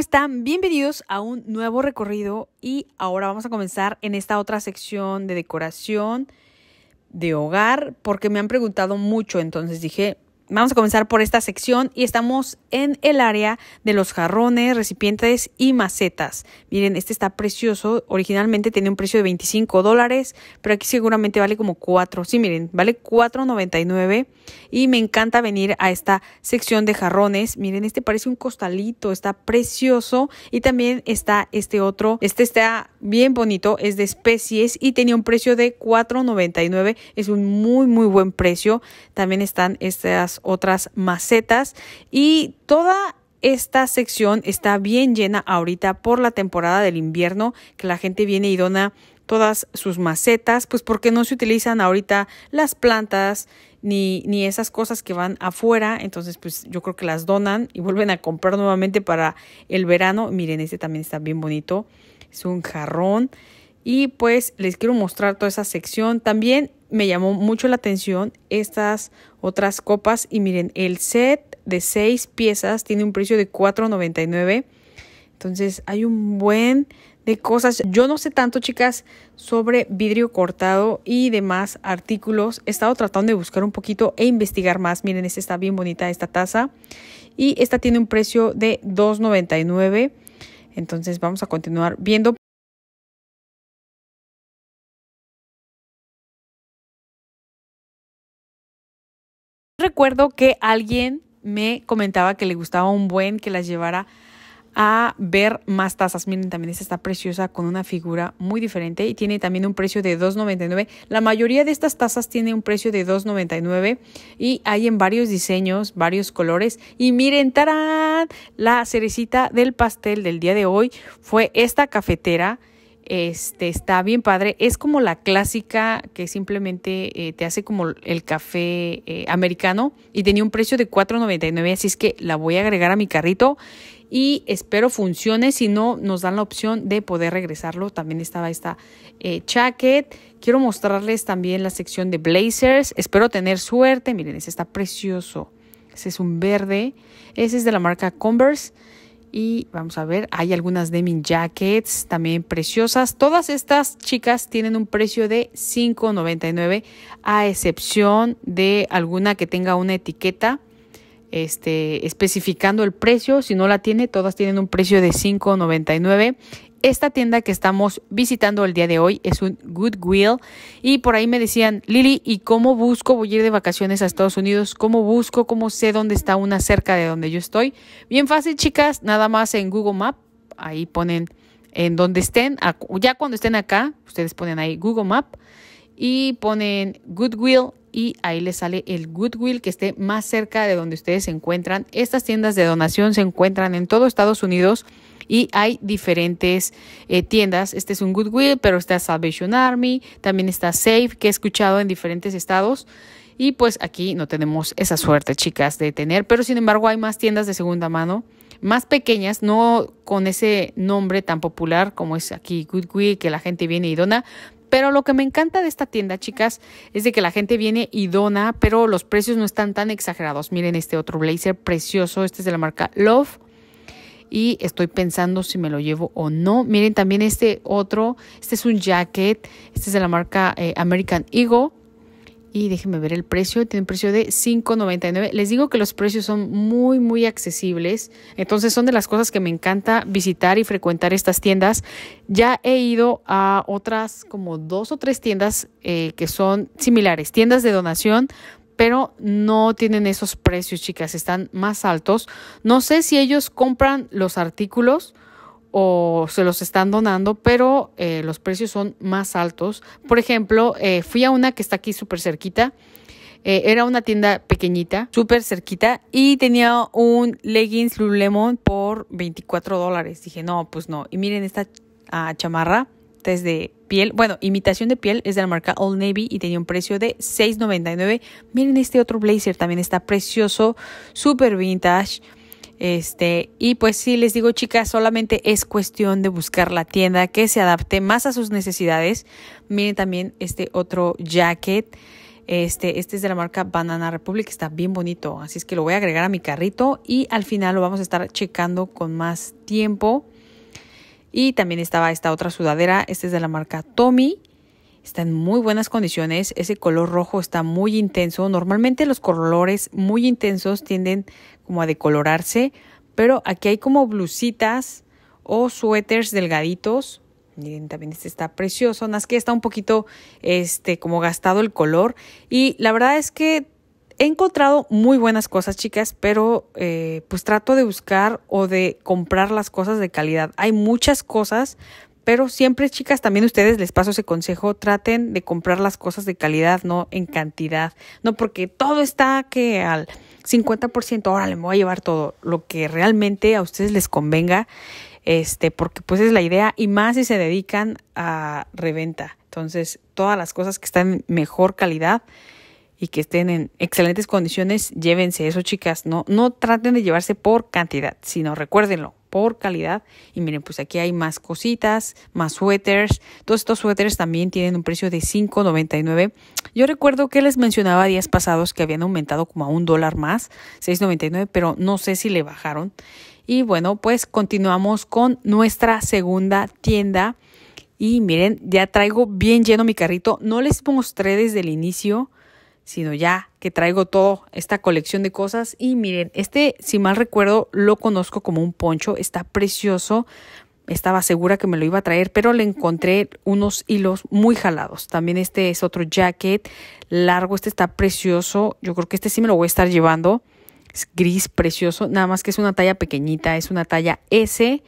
están? Bienvenidos a un nuevo recorrido y ahora vamos a comenzar en esta otra sección de decoración de hogar porque me han preguntado mucho, entonces dije, vamos a comenzar por esta sección y estamos en el área de los jarrones, recipientes y macetas. Miren, este está precioso. Originalmente tenía un precio de 25 dólares, pero aquí seguramente vale como 4. Sí, miren, vale 4.99 y me encanta venir a esta sección de jarrones. Miren, este parece un costalito, está precioso y también está este otro. Este está bien bonito, es de especies y tenía un precio de 4.99. Es un muy, muy buen precio. También están estas otras macetas y toda esta sección está bien llena ahorita por la temporada del invierno que la gente viene y dona todas sus macetas, pues porque no se utilizan ahorita las plantas ni, ni esas cosas que van afuera, entonces pues yo creo que las donan y vuelven a comprar nuevamente para el verano. Miren, este también está bien bonito, es un jarrón. Y pues les quiero mostrar toda esa sección. También me llamó mucho la atención estas otras copas y miren, el set de seis piezas tiene un precio de 4.99. Entonces hay un buen de cosas. Yo no sé tanto, chicas, sobre vidrio cortado y demás artículos. He estado tratando de buscar un poquito e investigar más. Miren, esta está bien bonita, esta taza. Y esta tiene un precio de 2.99. Entonces vamos a continuar viendo. Recuerdo que alguien me comentaba que le gustaba un buen que las llevara a ver más tazas. Miren, también esta está preciosa con una figura muy diferente y tiene también un precio de 2.99. La mayoría de estas tazas tiene un precio de 2.99 y hay en varios diseños, varios colores. Y miren, tarán, la cerecita del pastel del día de hoy fue esta cafetera este, está bien padre. Es como la clásica que simplemente eh, te hace como el café eh, americano y tenía un precio de $4.99, así es que la voy a agregar a mi carrito y espero funcione. Si no, nos dan la opción de poder regresarlo. También estaba esta eh, Quiero mostrarles también la sección de blazers. Espero tener suerte. Miren, ese está precioso. Ese es un verde. Ese es de la marca Converse. Y vamos a ver, hay algunas Deming Jackets también preciosas. Todas estas chicas tienen un precio de $5.99 a excepción de alguna que tenga una etiqueta este, especificando el precio. Si no la tiene, todas tienen un precio de $5.99 esta tienda que estamos visitando el día de hoy es un Goodwill y por ahí me decían, Lili, ¿y cómo busco? Voy a ir de vacaciones a Estados Unidos, ¿cómo busco? ¿Cómo sé dónde está una cerca de donde yo estoy? Bien fácil, chicas, nada más en Google Map, ahí ponen en donde estén, ya cuando estén acá, ustedes ponen ahí Google Map y ponen Goodwill y ahí les sale el Goodwill que esté más cerca de donde ustedes se encuentran. Estas tiendas de donación se encuentran en todo Estados Unidos y hay diferentes eh, tiendas. Este es un Goodwill, pero está Salvation Army, también está Safe, que he escuchado en diferentes estados. Y pues aquí no tenemos esa suerte, chicas, de tener, pero sin embargo hay más tiendas de segunda mano, más pequeñas, no con ese nombre tan popular como es aquí Goodwill, que la gente viene y dona, pero lo que me encanta de esta tienda, chicas, es de que la gente viene y dona, pero los precios no están tan exagerados. Miren este otro blazer precioso, este es de la marca Love. Y estoy pensando si me lo llevo o no. Miren también este otro, este es un jacket, este es de la marca eh, American Eagle. Y déjenme ver el precio, tiene un precio de 5.99. Les digo que los precios son muy, muy accesibles. Entonces son de las cosas que me encanta visitar y frecuentar estas tiendas. Ya he ido a otras como dos o tres tiendas eh, que son similares, tiendas de donación, pero no tienen esos precios, chicas, están más altos. No sé si ellos compran los artículos o se los están donando, pero eh, los precios son más altos. Por ejemplo, eh, fui a una que está aquí súper cerquita. Eh, era una tienda pequeñita, súper cerquita, y tenía un leggings Lululemon por 24 dólares. Dije, no, pues no. Y miren esta ah, chamarra. chamarra, es de piel, bueno, imitación de piel, es de la marca Old Navy y tenía un precio de $6.99. Miren este otro blazer, también está precioso, súper vintage este, y pues si les digo, chicas, solamente es cuestión de buscar la tienda que se adapte más a sus necesidades. Miren también este otro jacket. Este, este es de la marca Banana Republic, está bien bonito, así es que lo voy a agregar a mi carrito y al final lo vamos a estar checando con más tiempo. Y también estaba esta otra sudadera, este es de la marca Tommy está en muy buenas condiciones. Ese color rojo está muy intenso. Normalmente los colores muy intensos tienden como a decolorarse, pero aquí hay como blusitas o suéteres delgaditos. Miren, también este está precioso. Nada que está un poquito este como gastado el color y la verdad es que he encontrado muy buenas cosas, chicas, pero eh, pues trato de buscar o de comprar las cosas de calidad. Hay muchas cosas, pero siempre, chicas, también ustedes les paso ese consejo, traten de comprar las cosas de calidad, no en cantidad. No porque todo está que al 50%, ahora le voy a llevar todo, lo que realmente a ustedes les convenga, este, porque pues es la idea y más si se dedican a reventa. Entonces, todas las cosas que están en mejor calidad y que estén en excelentes condiciones, llévense eso, chicas, no no traten de llevarse por cantidad, sino recuérdenlo, por calidad. Y miren, pues aquí hay más cositas, más suéteres. Todos estos suéteres también tienen un precio de $5.99. Yo recuerdo que les mencionaba días pasados que habían aumentado como a un dólar más, $6.99, pero no sé si le bajaron. Y bueno, pues continuamos con nuestra segunda tienda. Y miren, ya traigo bien lleno mi carrito. No les mostré desde el inicio sino ya que traigo toda esta colección de cosas. Y miren, este, si mal recuerdo, lo conozco como un poncho, está precioso. Estaba segura que me lo iba a traer, pero le encontré unos hilos muy jalados. También este es otro jacket largo, este está precioso. Yo creo que este sí me lo voy a estar llevando. Es gris, precioso, nada más que es una talla pequeñita, es una talla S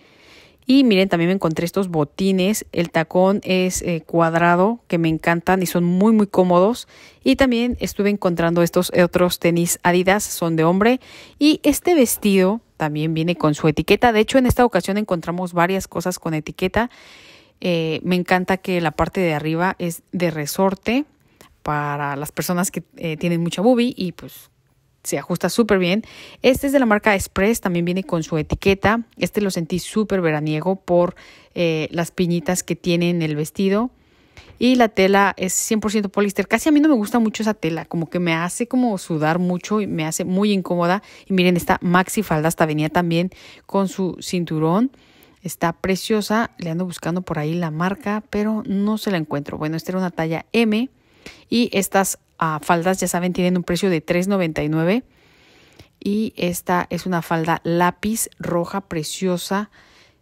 y miren, también me encontré estos botines. El tacón es eh, cuadrado, que me encantan y son muy, muy cómodos. Y también estuve encontrando estos otros tenis Adidas, son de hombre. Y este vestido también viene con su etiqueta. De hecho, en esta ocasión encontramos varias cosas con etiqueta. Eh, me encanta que la parte de arriba es de resorte para las personas que eh, tienen mucha boobie y pues se ajusta súper bien. Este es de la marca Express, también viene con su etiqueta. Este lo sentí súper veraniego por eh, las piñitas que tiene en el vestido. Y la tela es 100% poliéster. Casi a mí no me gusta mucho esa tela, como que me hace como sudar mucho y me hace muy incómoda. Y miren, esta maxi falda hasta venía también con su cinturón. Está preciosa, le ando buscando por ahí la marca, pero no se la encuentro. Bueno, esta era una talla M y estas faldas, ya saben, tienen un precio de $3.99. Y esta es una falda lápiz roja preciosa.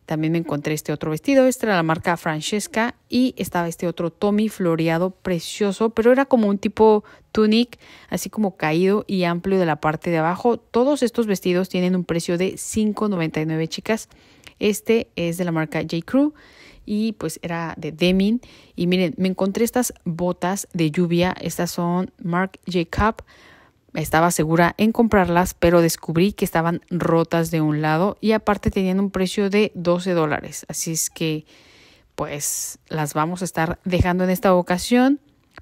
También me encontré este otro vestido, este era la marca Francesca y estaba este otro Tommy floreado precioso, pero era como un tipo tunic, así como caído y amplio de la parte de abajo. Todos estos vestidos tienen un precio de $5.99, chicas. Este es de la marca J. Crew y pues era de Demin. Y miren, me encontré estas botas de lluvia. Estas son Mark Cup. Estaba segura en comprarlas, pero descubrí que estaban rotas de un lado y aparte tenían un precio de 12 dólares. Así es que pues las vamos a estar dejando en esta ocasión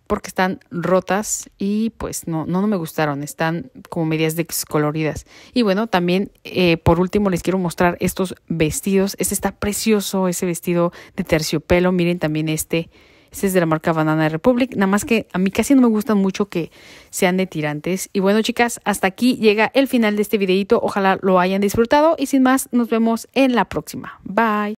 porque están rotas y pues no, no, no me gustaron, están como medias descoloridas. Y bueno, también eh, por último les quiero mostrar estos vestidos. Este está precioso, ese vestido de terciopelo. Miren también este. Este es de la marca Banana Republic. Nada más que a mí casi no me gustan mucho que sean de tirantes. Y bueno, chicas, hasta aquí llega el final de este videito. Ojalá lo hayan disfrutado. Y sin más, nos vemos en la próxima. Bye.